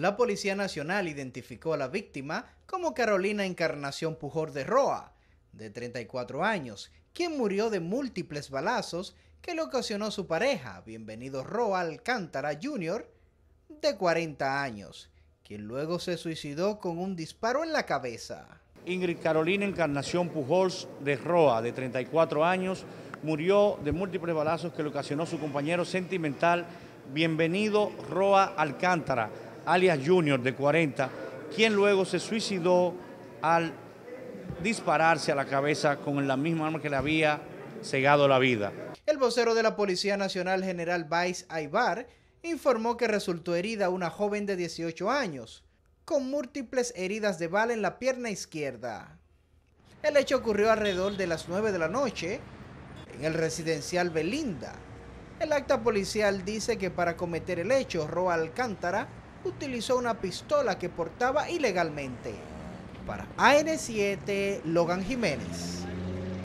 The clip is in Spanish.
La Policía Nacional identificó a la víctima como Carolina Encarnación Pujol de Roa, de 34 años, quien murió de múltiples balazos que le ocasionó su pareja, Bienvenido Roa Alcántara Jr., de 40 años, quien luego se suicidó con un disparo en la cabeza. Ingrid Carolina Encarnación Pujol de Roa, de 34 años, murió de múltiples balazos que le ocasionó su compañero sentimental, Bienvenido Roa Alcántara, alias Junior, de 40, quien luego se suicidó al dispararse a la cabeza con la misma arma que le había cegado la vida. El vocero de la Policía Nacional, general Vice Aybar informó que resultó herida una joven de 18 años, con múltiples heridas de bala en la pierna izquierda. El hecho ocurrió alrededor de las 9 de la noche en el residencial Belinda. El acta policial dice que para cometer el hecho, Roa Alcántara utilizó una pistola que portaba ilegalmente. Para AN7, Logan Jiménez.